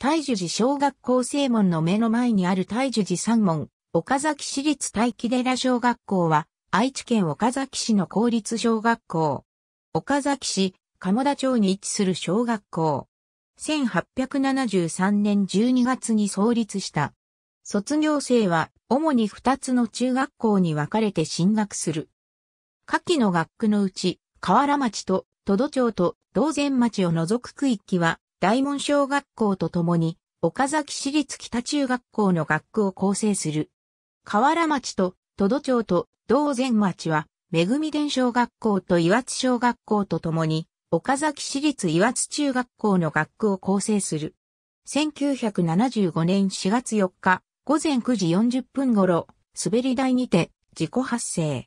大樹寺小学校正門の目の前にある大樹寺三門、岡崎市立大木寺小学校は、愛知県岡崎市の公立小学校。岡崎市、鴨田町に位置する小学校。1873年12月に創立した。卒業生は主に2つの中学校に分かれて進学する。下記の学区のうち、河原町と都土町と道前町を除く区域は大門小学校とともに、岡崎市立北中学校の学区を構成する。河原町と、都土町と、道前町は、めぐみ伝小学校と岩津小学校とともに、岡崎市立岩津中学校の学区を構成する。1975年4月4日、午前9時40分頃、滑り台にて、事故発生。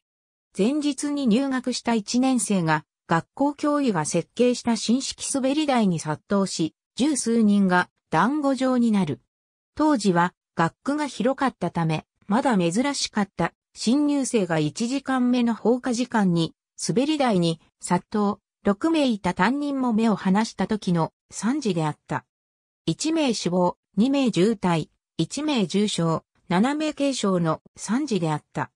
前日に入学した1年生が、学校教諭が設計した新式滑り台に殺到し、十数人が団子状になる。当時は学区が広かったため、まだ珍しかった新入生が1時間目の放課時間に滑り台に殺到、6名いた担任も目を離した時の3時であった。1名死亡、2名重体、1名重傷、7名軽傷の3時であった。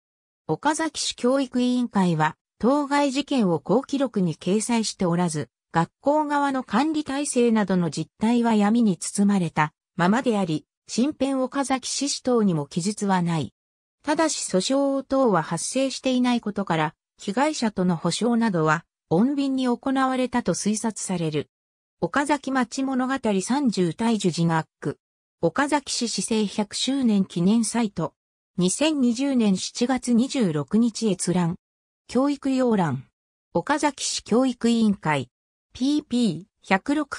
岡崎市教育委員会は当該事件を高記録に掲載しておらず、学校側の管理体制などの実態は闇に包まれたままであり、新編岡崎市市等にも記述はない。ただし訴訟等は発生していないことから、被害者との補償などは、穏便に行われたと推察される。岡崎町物語30大樹寺学区。岡崎市市政100周年記念サイト。2020年7月26日閲覧。教育要覧。岡崎市教育委員会。PP106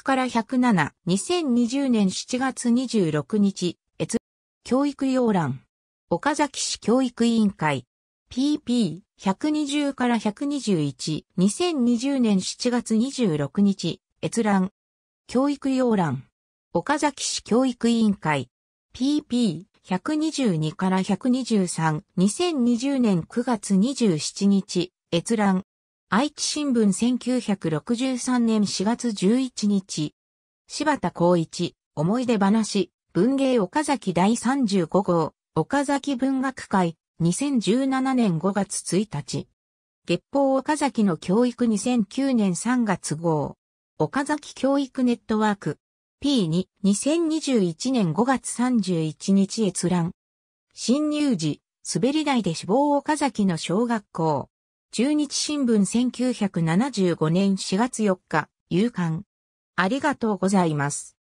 から107。2020年7月26日。越。教育要覧。岡崎市教育委員会。PP120 から121。2020年7月26日。閲覧。教育要覧。岡崎市教育委員会。PP 122から123、2020年9月27日、閲覧。愛知新聞1963年4月11日。柴田光一、思い出話、文芸岡崎第35号、岡崎文学会、2017年5月1日。月報岡崎の教育2009年3月号。岡崎教育ネットワーク。P2、2021年5月31日閲覧。新入時、滑り台で死亡岡崎の小学校。中日新聞1975年4月4日、夕刊。ありがとうございます。